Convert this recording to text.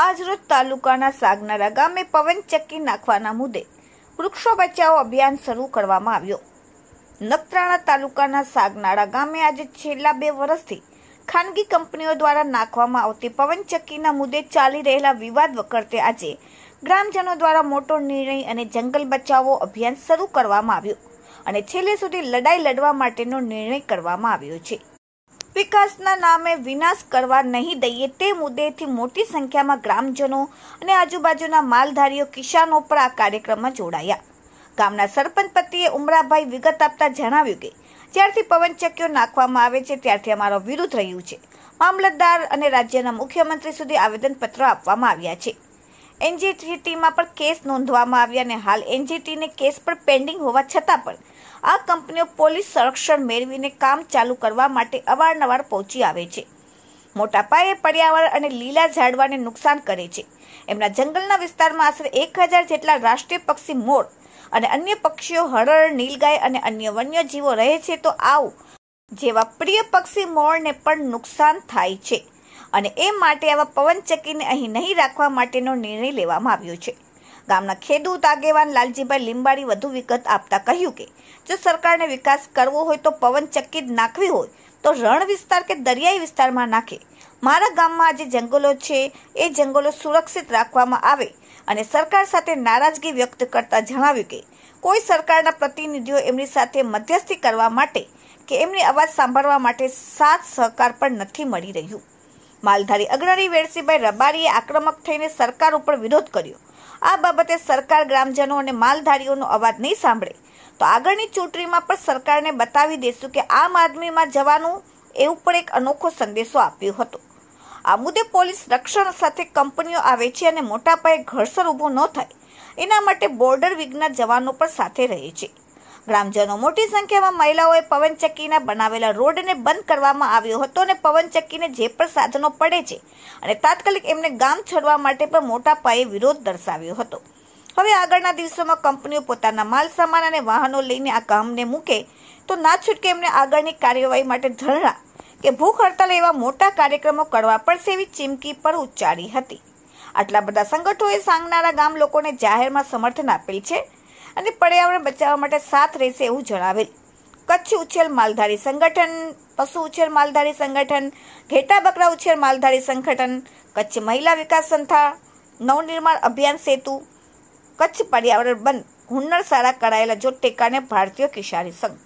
આજરોજ તાલુકાના સાગનારા ગામે પવન ચક્કી નાખવાના મુદ્દે વૃક્ષો બચાવો અભિયાન શરૂ કરવામાં આવ્યો નખત્રાણા તાલુકાના સાગનાળા ગામે આજે છેલ્લા બે વર્ષથી ખાનગી કંપનીઓ દ્વારા નાખવામાં આવતી પવનચક્કીના મુદ્દે ચાલી રહેલા વિવાદ વખતે આજે ગ્રામજનો દ્વારા મોટો નિર્ણય અને જંગલ બચાવો અભિયાન શરૂ કરવામાં આવ્યું અને છેલ્લે સુધી લડાઈ લડવા માટેનો નિર્ણય કરવામાં આવ્યો છે વિકાસના નામે વિનાશ કરવા નહીં દઈએ તે મુદ્દેથી મોટી સંખ્યામાં ગ્રામજનો અને આજુબાજુના માલધારીઓ કિસાનો પણ આ કાર્યક્રમમાં જોડાયા ગામના સરપંચ પતિએ ઉમરાભાઈ વિગત આપતા જણાવ્યું કે જ્યારથી પવનચક્કીઓ નાખવામાં આવે છે ત્યારથી અમારો વિરોધ રહ્યું છે મામલતદાર અને રાજ્યના મુખ્યમંત્રી સુધી આવેદનપત્ર આપવામાં આવ્યા છે એનજીટીમાં પણ કેસ નોંધવામાં આવ્યા અને હાલ એનજીટીને કેસ પર પેન્ડિંગ હોવા છતાં પણ આ કંપનીઓ પોલીસ સંરક્ષણ મેળવીને કામ ચાલુ કરવા માટે અવારનવાર પહોંચી આવે છે મોટા પાયે પર્યાવરણ અને લીલા ઝાડવાને નુકસાન કરે છે એમના જંગલના વિસ્તારમાં આશરે એક હજાર જેટલા રાષ્ટ્રીય પક્ષી મોર અને અન્ય પક્ષીઓ હરળ નીલગાય અને અન્ય વન્ય જીવો રહે છે તો આવું જેવા પ્રિય પક્ષી મોરને પણ નુકસાન થાય છે અને એ માટે આવા પવનચક્કીને અહીં નહીં રાખવા માટેનો નિર્ણય લેવામાં આવ્યો છે ગામના ખેડૂત આગેવાન લાલજીભાઈ લીંબાડી વધુ વિગત આપતા કહ્યું કે જો સરકારને વિકાસ કરવો હોય તો પવનચક્કી જ નાખવી હોય તો રણ વિસ્તાર કે દરિયાઈ વિસ્તારમાં નાખે મારા ગામમાં જે જંગલો છે એ જંગલો સુરક્ષિત રાખવામાં આવે અને સરકાર સાથે નારાજગી વ્યક્ત કરતા જણાવ્યું કે કોઈ સરકારના પ્રતિનિધિઓ એમની સાથે મધ્યસ્થી કરવા માટે કે એમની અવાજ સાંભળવા માટે સાથ સહકાર પણ નથી મળી રહ્યું માલધારી અગ્રણી વેરસીભાઈ રબારીએ આક્રમક થઈને સરકાર ઉપર વિરોધ કર્યો આ બાબતે સરકાર ગ્રામજનો અને માલધારીઓનો અવાજ નહીં સાંભળે તો આગળની ચૂંટણીમાં પણ સરકારને બતાવી દેશું કે આમ આદમીમાં જવાનું એવું પણ એક અનોખો સંદેશો આપ્યો હતો આ મુદ્દે પોલીસ રક્ષણ સાથે કંપનીઓ આવે છે અને મોટા પાયે ઘડસર ઊભો ન થાય એના માટે બોર્ડર વિગના જવાનો પણ સાથે રહે છે ગ્રામજનો મોટી સંખ્યામાં મહિલાઓએ પવનચક્કીના બનાવેલા રોડને બંધ કરવામાં આવ્યો હતો અને પવનચક્કીને જે પણ સાધનો પડે છે અને તાત્કાલિક એમને ગામ છોડવા માટે પણ મોટા પાયે વિરોધ દર્શાવ્યો હતો હવે આગળના દિવસોમાં કંપનીઓ પોતાના માલ સામાન અને વાહનો લઈને આ કામને મૂકે તો ના છૂટકે એમને આગળની કાર્યવાહી માટે ધરણા કે ભૂખ હડતાલ એવા મોટા કાર્યક્રમો કરવા પડશે એવી ચીમકી પર ઉચ્ચારી હતી આટલા બધા સંગઠનોએ સાંગનારા ગામ લોકોને જાહેરમાં સમર્થન આપેલ છે અને પર્યાવરણ બચાવવા માટે સાથ રહેશે એવું જણાવેલ કચ્છ ઉછેર માલધારી સંગઠન પશુ ઉછેર માલધારી સંગઠન ઘેટા બકરા ઉછેર માલધારી સંગઠન કચ્છ મહિલા વિકાસ સંસ્થા નવનિર્માણ અભિયાન સેતુ કચ્છ પર્યાવરણ બંધ હુન્નર સારા કરાયેલા જો ટેકાને ભારતીય કિશારી સંઘ